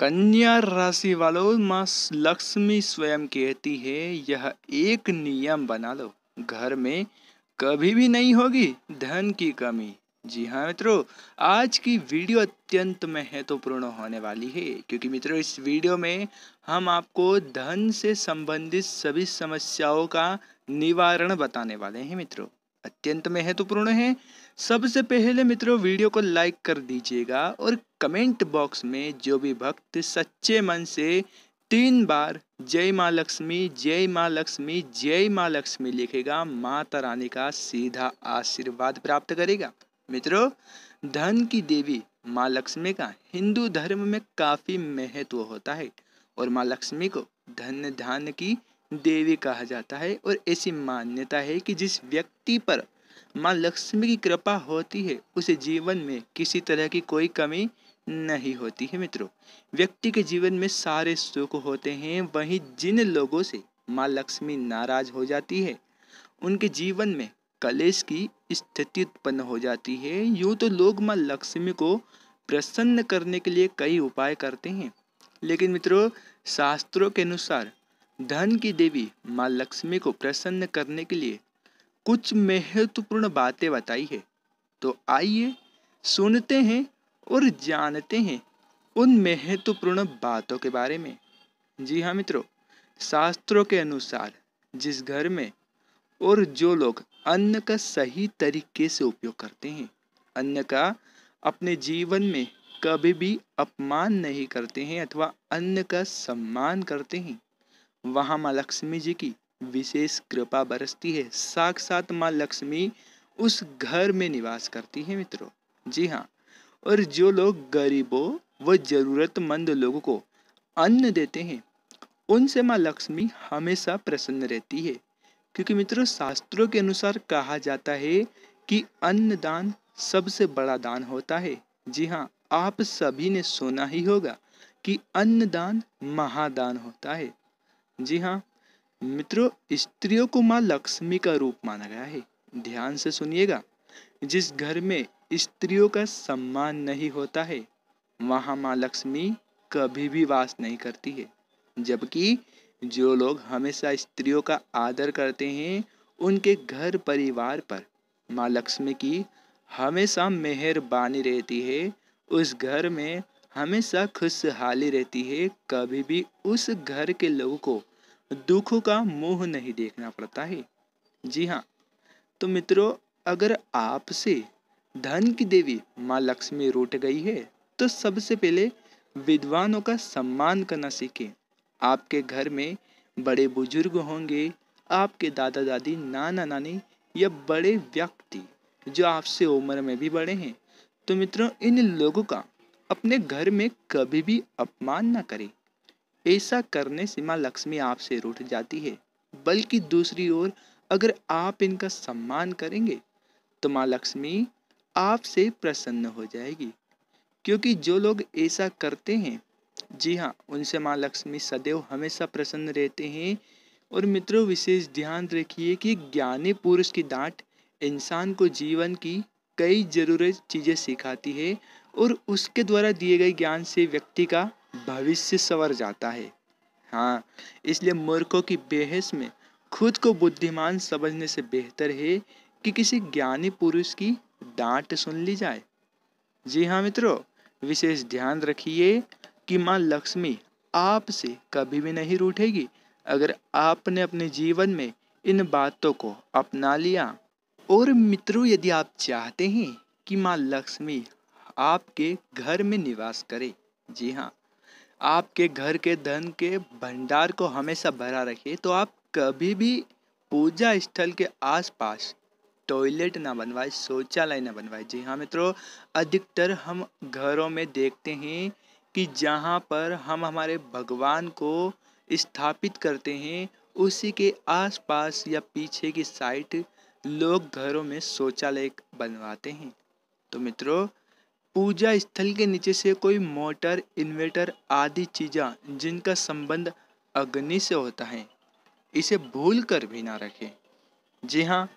कन्या राशि वालों माँ लक्ष्मी स्वयं कहती है यह एक नियम बना लो घर में कभी भी नहीं होगी धन की कमी जी हाँ मित्रों आज की वीडियो अत्यंत महत्वपूर्ण तो होने वाली है क्योंकि मित्रों इस वीडियो में हम आपको धन से संबंधित सभी समस्याओं का निवारण बताने वाले हैं मित्रों अत्यंत महत्वपूर्ण है सबसे पहले मित्रों वीडियो को लाइक कर दीजिएगा और कमेंट बॉक्स में जो भी भक्त सच्चे मन से तीन बार जय माँ लक्ष्मी जय माँ लक्ष्मी जय माँ लक्ष्मी लिखेगा माता रानी का सीधा आशीर्वाद प्राप्त करेगा मित्रों धन की देवी माँ लक्ष्मी का हिंदू धर्म में काफ़ी महत्व होता है और माँ लक्ष्मी को धन धान की देवी कहा जाता है और ऐसी मान्यता है कि जिस व्यक्ति पर माँ लक्ष्मी की कृपा होती है उसे जीवन में किसी तरह की कोई कमी नहीं होती है मित्रों व्यक्ति के जीवन में सारे सुख होते हैं वहीं जिन लोगों से माँ लक्ष्मी नाराज हो जाती है उनके जीवन में कलेश की स्थिति उत्पन्न हो जाती है यूं तो लोग माँ लक्ष्मी को प्रसन्न करने के लिए कई उपाय करते हैं लेकिन मित्रों शास्त्रों के अनुसार धन की देवी माँ लक्ष्मी को प्रसन्न करने के लिए कुछ महत्वपूर्ण बातें बताई है तो आइए सुनते हैं और जानते हैं उन महत्वपूर्ण बातों के बारे में जी हाँ मित्रों शास्त्रों के अनुसार जिस घर में और जो लोग अन्न का सही तरीके से उपयोग करते हैं अन्न का अपने जीवन में कभी भी अपमान नहीं करते हैं अथवा अन्न का सम्मान करते हैं वहाँ माँ लक्ष्मी जी की विशेष कृपा बरसती है साक्षात माँ लक्ष्मी उस घर में निवास करती है मित्रों जी हाँ और जो लोग गरीबों व ज़रूरतमंद लोगों को अन्न देते हैं उनसे माँ लक्ष्मी हमेशा प्रसन्न रहती है क्योंकि मित्रों शास्त्रों के अनुसार कहा जाता है कि अन्नदान सबसे बड़ा दान होता है जी हाँ आप सभी ने सुना ही होगा कि अन्नदान महादान होता है जी हाँ मित्रों स्त्रियों को माँ लक्ष्मी का रूप माना गया है ध्यान से सुनिएगा जिस घर में स्त्रियों का सम्मान नहीं होता है वहाँ माँ लक्ष्मी कभी भी वास नहीं करती है जबकि जो लोग हमेशा स्त्रियों का आदर करते हैं उनके घर परिवार पर माँ लक्ष्मी की हमेशा मेहरबानी रहती है उस घर में हमेशा खुशहाली रहती है कभी भी उस घर के लोगों को दुखों का मोह नहीं देखना पड़ता है जी हाँ तो मित्रों अगर आपसे धन की देवी माँ लक्ष्मी रूट गई है तो सबसे पहले विद्वानों का सम्मान करना सीखें आपके घर में बड़े बुजुर्ग होंगे आपके दादा दादी नाना नानी या बड़े व्यक्ति जो आपसे उम्र में भी बड़े हैं तो मित्रों इन लोगों का अपने घर में कभी भी अपमान ना करें ऐसा करने से माँ लक्ष्मी आपसे रूठ जाती है बल्कि दूसरी ओर अगर आप इनका सम्मान करेंगे तो माँ लक्ष्मी आपसे प्रसन्न हो जाएगी क्योंकि जो लोग ऐसा करते हैं जी हाँ उनसे माँ लक्ष्मी सदैव हमेशा प्रसन्न रहते हैं और मित्रों विशेष ध्यान रखिए कि ज्ञानी पुरुष की डांट इंसान को जीवन की कई जरूरत चीज़ें सिखाती है और उसके द्वारा दिए गए ज्ञान से व्यक्ति का भविष्य संवर जाता है हाँ इसलिए मूर्खों की बेहस में खुद को बुद्धिमान समझने से बेहतर है कि किसी ज्ञानी पुरुष की डांट सुन ली जाए जी हाँ मित्रों विशेष ध्यान रखिए कि माँ लक्ष्मी आपसे कभी भी नहीं रूठेगी अगर आपने अपने जीवन में इन बातों को अपना लिया और मित्रों यदि आप चाहते हैं कि माँ लक्ष्मी आपके घर में निवास करे जी हाँ आपके घर के धन के भंडार को हमेशा भरा रखिए तो आप कभी भी पूजा स्थल के आसपास टॉयलेट ना बनवाए शौचालय ना बनवाए जी हाँ मित्रों अधिकतर हम घरों में देखते हैं कि जहाँ पर हम हमारे भगवान को स्थापित करते हैं उसी के आसपास या पीछे की साइड लोग घरों में शौचालय बनवाते हैं तो मित्रों पूजा स्थल के नीचे से कोई मोटर इन्वेटर आदि चीज़ें जिनका संबंध अग्नि से होता है इसे भूल कर भी ना रखें जी हाँ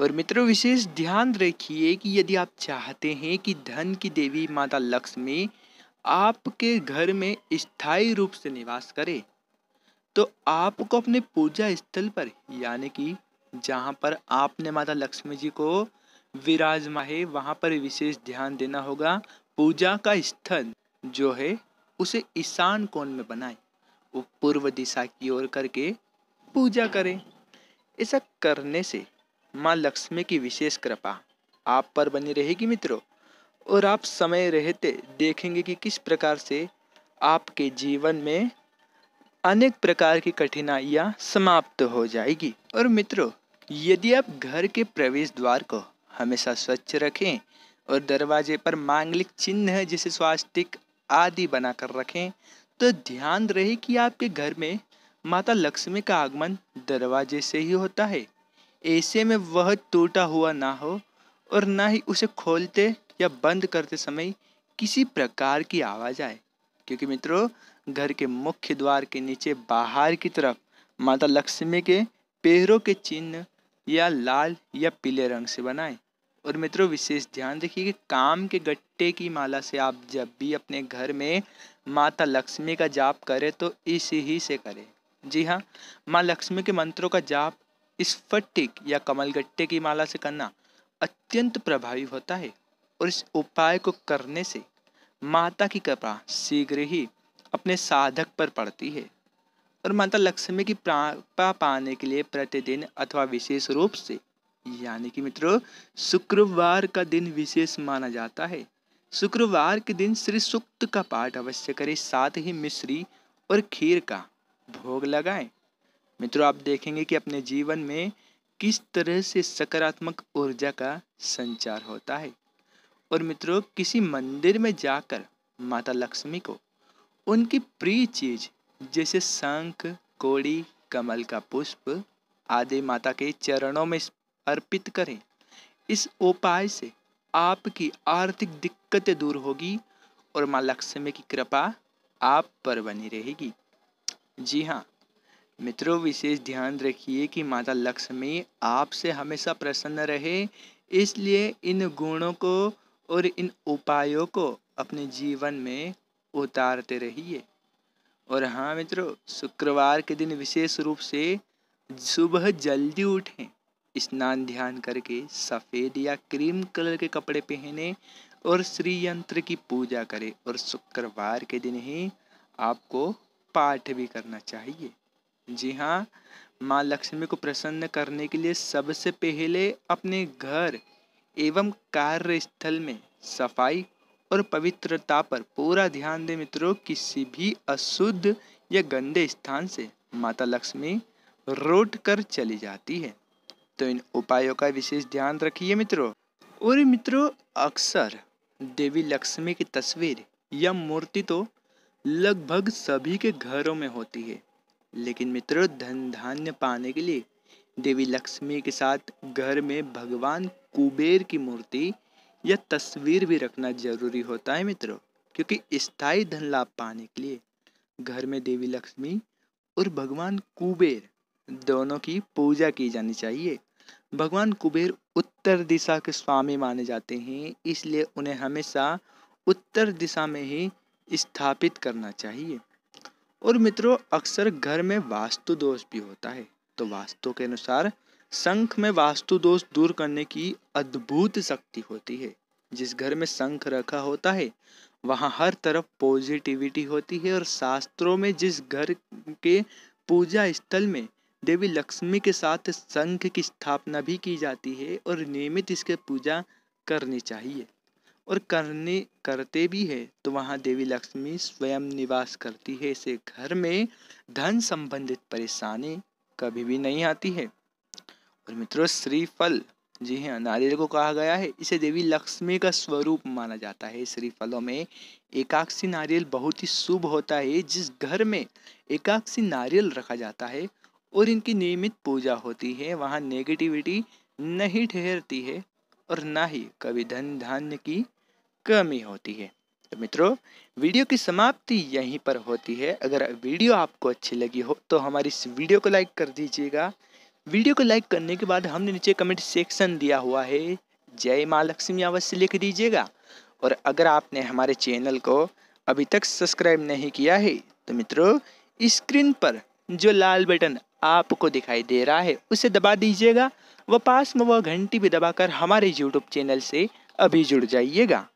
और मित्रों विशेष ध्यान रखिए कि यदि आप चाहते हैं कि धन की देवी माता लक्ष्मी आपके घर में स्थायी रूप से निवास करे तो आपको अपने पूजा स्थल पर यानी कि जहाँ पर आपने माता लक्ष्मी जी को विराजमा है वहाँ पर विशेष ध्यान देना होगा पूजा का स्थल जो है उसे ईशान कोण में बनाए वो पूर्व दिशा की ओर करके पूजा करें ऐसा करने से माँ लक्ष्मी की विशेष कृपा आप पर बनी रहेगी मित्रों और आप समय रहते देखेंगे कि किस प्रकार से आपके जीवन में अनेक प्रकार की कठिनाइयाँ समाप्त हो जाएगी और मित्रों यदि आप घर के प्रवेश द्वार को हमेशा स्वच्छ रखें और दरवाजे पर मांगलिक चिन्ह जैसे स्वास्तिक आदि बनाकर रखें तो ध्यान रहे कि आपके घर में माता लक्ष्मी का आगमन दरवाजे से ही होता है ऐसे में वह टूटा हुआ ना हो और ना ही उसे खोलते या बंद करते समय किसी प्रकार की आवाज़ आए क्योंकि मित्रों घर के मुख्य द्वार के नीचे बाहर की तरफ माता लक्ष्मी के पैरों के चिन्ह या लाल या पीले रंग से बनाएं और मित्रों विशेष ध्यान रखिए कि काम के गट्टे की माला से आप जब भी अपने घर में माता लक्ष्मी का जाप करें तो इसी ही से करें जी हाँ माँ लक्ष्मी के मंत्रों का जाप स्फटिक या कमल गट्टे की माला से करना अत्यंत प्रभावी होता है और इस उपाय को करने से माता की कृपा शीघ्र ही अपने साधक पर पड़ती है और माता लक्ष्मी की प्रापा पाने के लिए प्रतिदिन अथवा विशेष रूप से यानी कि मित्रों शुक्रवार का दिन विशेष माना जाता है शुक्रवार के दिन श्री सूक्त का पाठ अवश्य करें साथ ही मिश्री और खीर का भोग लगाएं मित्रों आप देखेंगे कि अपने जीवन में किस तरह से सकारात्मक ऊर्जा का संचार होता है और मित्रों किसी मंदिर में जाकर माता लक्ष्मी को उनकी प्रिय चीज जैसे शंख कोड़ी कमल का पुष्प आदि माता के चरणों में अर्पित करें इस उपाय से आपकी आर्थिक दिक्कतें दूर होगी और माँ लक्ष्मी की कृपा आप पर बनी रहेगी जी हाँ मित्रों विशेष ध्यान रखिए कि माता लक्ष्मी आपसे हमेशा प्रसन्न रहे इसलिए इन गुणों को और इन उपायों को अपने जीवन में उतारते रहिए और हाँ मित्रों शुक्रवार के दिन विशेष रूप से सुबह जल्दी उठें स्नान ध्यान करके सफ़ेद या क्रीम कलर के कपड़े पहने और श्री यंत्र की पूजा करें और शुक्रवार के दिन ही आपको पाठ भी करना चाहिए जी हाँ माँ लक्ष्मी को प्रसन्न करने के लिए सबसे पहले अपने घर एवं कार्यस्थल में सफाई और पवित्रता पर पूरा ध्यान दें मित्रों किसी भी अशुद्ध या गंदे स्थान से माता लक्ष्मी रोट कर चली जाती है तो इन उपायों का विशेष ध्यान रखिए मित्रों और मित्रों अक्सर देवी लक्ष्मी की तस्वीर या मूर्ति तो लगभग सभी के घरों में होती है लेकिन मित्रों धन धान्य पाने के लिए देवी लक्ष्मी के साथ घर में भगवान कुबेर की मूर्ति या तस्वीर भी रखना जरूरी होता है मित्रों क्योंकि स्थायी धन लाभ पाने के लिए घर में देवी लक्ष्मी और भगवान कुबेर दोनों की पूजा की जानी चाहिए भगवान कुबेर उत्तर दिशा के स्वामी माने जाते हैं इसलिए उन्हें हमेशा उत्तर दिशा में ही स्थापित करना चाहिए और मित्रों अक्सर घर में वास्तु दोष भी होता है तो वास्तु के अनुसार शंख में वास्तु दोष दूर करने की अद्भुत शक्ति होती है जिस घर में शंख रखा होता है वहाँ हर तरफ पॉजिटिविटी होती है और शास्त्रों में जिस घर के पूजा स्थल में देवी लक्ष्मी के साथ शंख की स्थापना भी की जाती है और नियमित इसके पूजा करनी चाहिए और करने करते भी है तो वहाँ देवी लक्ष्मी स्वयं निवास करती है इसे घर में धन संबंधित परेशानी कभी भी नहीं आती है और मित्रों श्रीफल जी हाँ नारियल को कहा गया है इसे देवी लक्ष्मी का स्वरूप माना जाता है श्रीफलों में एकाक्षी नारियल बहुत ही शुभ होता है जिस घर में एकाक्षी नारियल रखा जाता है और इनकी नियमित पूजा होती है वहाँ नेगेटिविटी नहीं ठहरती है और ना ही कभी धन धान्य की कमी होती है तो मित्रों वीडियो की समाप्ति यहीं पर होती है अगर वीडियो आपको अच्छी लगी हो तो हमारी इस वीडियो को लाइक कर दीजिएगा वीडियो को लाइक करने के बाद हमने नीचे कमेंट सेक्शन दिया हुआ है जय माँ लक्ष्मी अवश्य लिख दीजिएगा और अगर आपने हमारे चैनल को अभी तक सब्सक्राइब नहीं किया है तो मित्रों स्क्रीन पर जो लाल बटन आपको दिखाई दे रहा है उसे दबा दीजिएगा व पास में वह घंटी भी दबाकर हमारे यूट्यूब चैनल से अभी जुड़ जाइएगा